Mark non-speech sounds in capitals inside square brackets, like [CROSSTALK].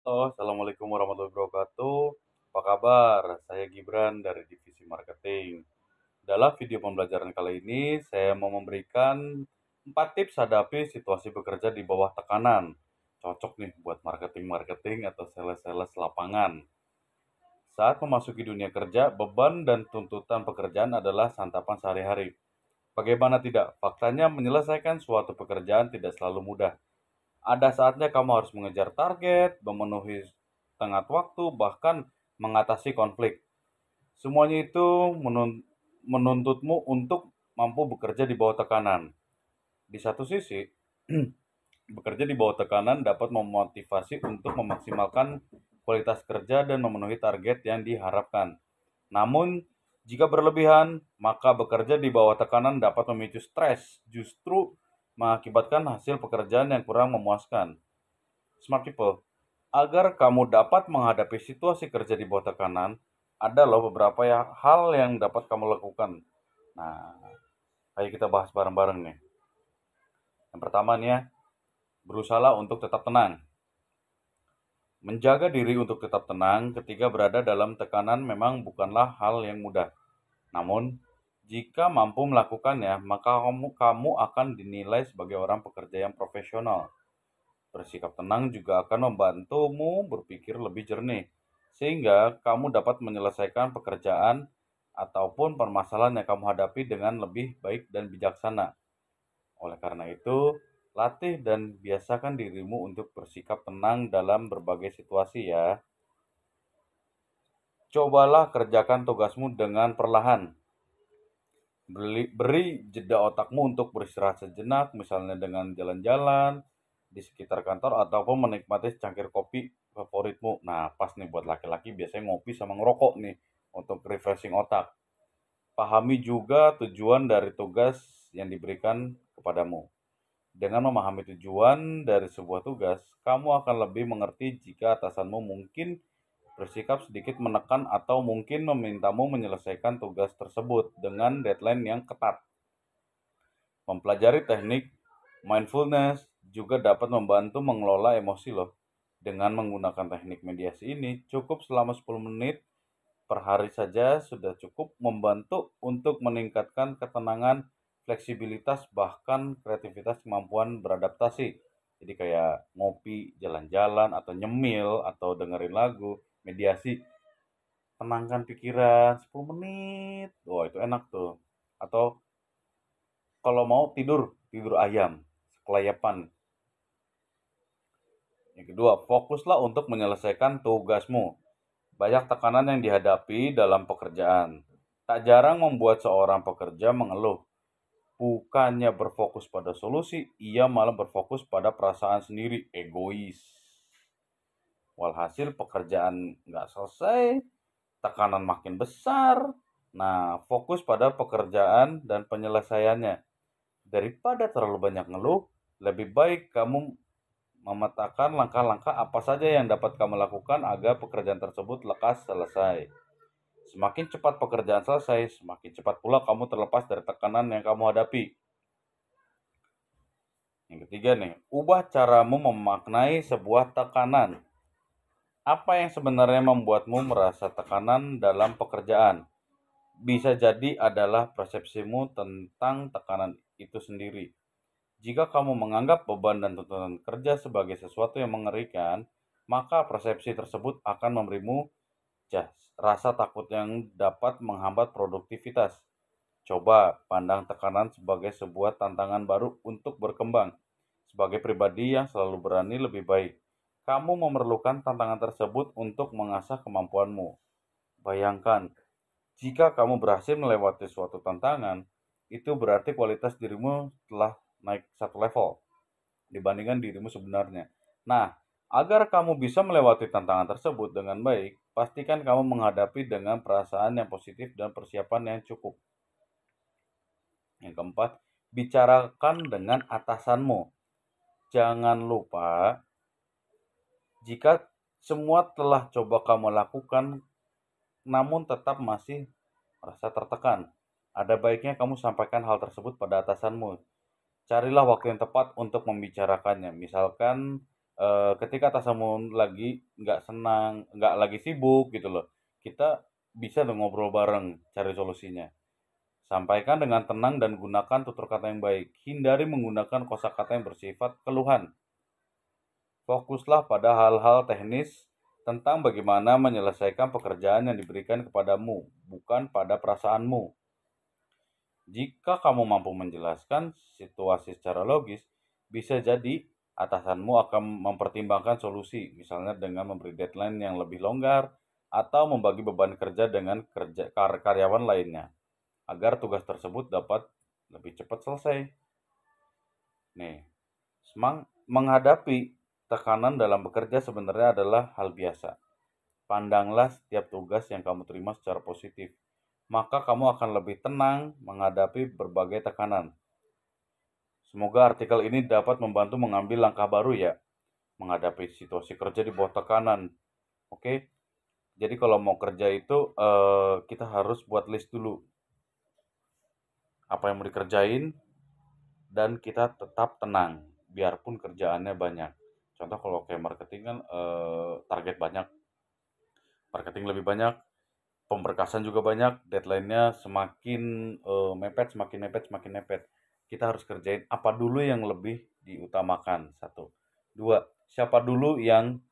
Halo, Assalamualaikum warahmatullahi wabarakatuh. Apa kabar? Saya Gibran dari Divisi Marketing. Dalam video pembelajaran kali ini, saya mau memberikan 4 tips hadapi situasi bekerja di bawah tekanan. Cocok nih buat marketing-marketing atau sales-sales lapangan. Saat memasuki dunia kerja, beban dan tuntutan pekerjaan adalah santapan sehari-hari. Bagaimana tidak, faktanya menyelesaikan suatu pekerjaan tidak selalu mudah ada saatnya kamu harus mengejar target, memenuhi tengah waktu, bahkan mengatasi konflik. Semuanya itu menuntutmu untuk mampu bekerja di bawah tekanan. Di satu sisi, [CLEARS THROAT] bekerja di bawah tekanan dapat memotivasi untuk memaksimalkan kualitas kerja dan memenuhi target yang diharapkan. Namun, jika berlebihan, maka bekerja di bawah tekanan dapat memicu stres. Justru mengakibatkan hasil pekerjaan yang kurang memuaskan. Smart people, agar kamu dapat menghadapi situasi kerja di bawah tekanan, ada loh beberapa ya, hal yang dapat kamu lakukan. Nah, ayo kita bahas bareng-bareng nih. Yang pertama nih ya, berusaha untuk tetap tenang. Menjaga diri untuk tetap tenang ketika berada dalam tekanan memang bukanlah hal yang mudah. Namun, jika mampu melakukannya, maka kamu, kamu akan dinilai sebagai orang pekerja yang profesional. Bersikap tenang juga akan membantumu berpikir lebih jernih, sehingga kamu dapat menyelesaikan pekerjaan ataupun permasalahan yang kamu hadapi dengan lebih baik dan bijaksana. Oleh karena itu, latih dan biasakan dirimu untuk bersikap tenang dalam berbagai situasi ya. Cobalah kerjakan tugasmu dengan perlahan, beri, beri jeda otakmu untuk beristirahat sejenak, misalnya dengan jalan-jalan di sekitar kantor ataupun menikmati secangkir kopi favoritmu. Nah, pas nih buat laki-laki biasanya ngopi sama ngerokok nih untuk refreshing otak. Pahami juga tujuan dari tugas yang diberikan kepadamu. Dengan memahami tujuan dari sebuah tugas, kamu akan lebih mengerti jika atasanmu mungkin bersikap sedikit menekan atau mungkin memintamu menyelesaikan tugas tersebut dengan deadline yang ketat. Mempelajari teknik mindfulness juga dapat membantu mengelola emosi loh. Dengan menggunakan teknik mediasi ini, cukup selama 10 menit per hari saja sudah cukup membantu untuk meningkatkan ketenangan, fleksibilitas, bahkan kreativitas kemampuan beradaptasi. Jadi kayak ngopi, jalan-jalan, atau nyemil, atau dengerin lagu, mediasi tenangkan pikiran 10 menit wah itu enak tuh atau kalau mau tidur tidur ayam kelayapan yang kedua fokuslah untuk menyelesaikan tugasmu banyak tekanan yang dihadapi dalam pekerjaan tak jarang membuat seorang pekerja mengeluh bukannya berfokus pada solusi ia malah berfokus pada perasaan sendiri egois Walhasil pekerjaan nggak selesai, tekanan makin besar. Nah, fokus pada pekerjaan dan penyelesaiannya. Daripada terlalu banyak ngeluh, lebih baik kamu memetakan langkah-langkah apa saja yang dapat kamu lakukan agar pekerjaan tersebut lekas selesai. Semakin cepat pekerjaan selesai, semakin cepat pula kamu terlepas dari tekanan yang kamu hadapi. Yang ketiga nih, ubah caramu memaknai sebuah tekanan. Apa yang sebenarnya membuatmu merasa tekanan dalam pekerjaan? Bisa jadi adalah persepsimu tentang tekanan itu sendiri. Jika kamu menganggap beban dan tuntutan kerja sebagai sesuatu yang mengerikan, maka persepsi tersebut akan memberimu rasa takut yang dapat menghambat produktivitas. Coba pandang tekanan sebagai sebuah tantangan baru untuk berkembang. Sebagai pribadi yang selalu berani lebih baik, kamu memerlukan tantangan tersebut untuk mengasah kemampuanmu. Bayangkan, jika kamu berhasil melewati suatu tantangan, itu berarti kualitas dirimu telah naik satu level dibandingkan dirimu sebenarnya. Nah, agar kamu bisa melewati tantangan tersebut dengan baik, pastikan kamu menghadapi dengan perasaan yang positif dan persiapan yang cukup. Yang keempat, bicarakan dengan atasanmu. Jangan lupa jika semua telah coba kamu lakukan, namun tetap masih merasa tertekan, ada baiknya kamu sampaikan hal tersebut pada atasanmu. Carilah waktu yang tepat untuk membicarakannya. Misalkan eh, ketika atasanmu lagi nggak senang, nggak lagi sibuk gitu loh, kita bisa ngobrol bareng cari solusinya. Sampaikan dengan tenang dan gunakan tutur kata yang baik. Hindari menggunakan kosakata yang bersifat keluhan fokuslah pada hal-hal teknis tentang bagaimana menyelesaikan pekerjaan yang diberikan kepadamu, bukan pada perasaanmu. Jika kamu mampu menjelaskan situasi secara logis, bisa jadi atasanmu akan mempertimbangkan solusi, misalnya dengan memberi deadline yang lebih longgar atau membagi beban kerja dengan kerja kar karyawan lainnya agar tugas tersebut dapat lebih cepat selesai. Nih, semang menghadapi Tekanan dalam bekerja sebenarnya adalah hal biasa. Pandanglah setiap tugas yang kamu terima secara positif, maka kamu akan lebih tenang menghadapi berbagai tekanan. Semoga artikel ini dapat membantu mengambil langkah baru ya, menghadapi situasi kerja di bawah tekanan. Oke, jadi kalau mau kerja itu eh, kita harus buat list dulu apa yang mau dikerjain dan kita tetap tenang biarpun kerjaannya banyak contoh kalau kayak marketing kan eh, target banyak marketing lebih banyak pemberkasan juga banyak deadline-nya semakin eh, mepet semakin mepet semakin mepet kita harus kerjain apa dulu yang lebih diutamakan satu dua siapa dulu yang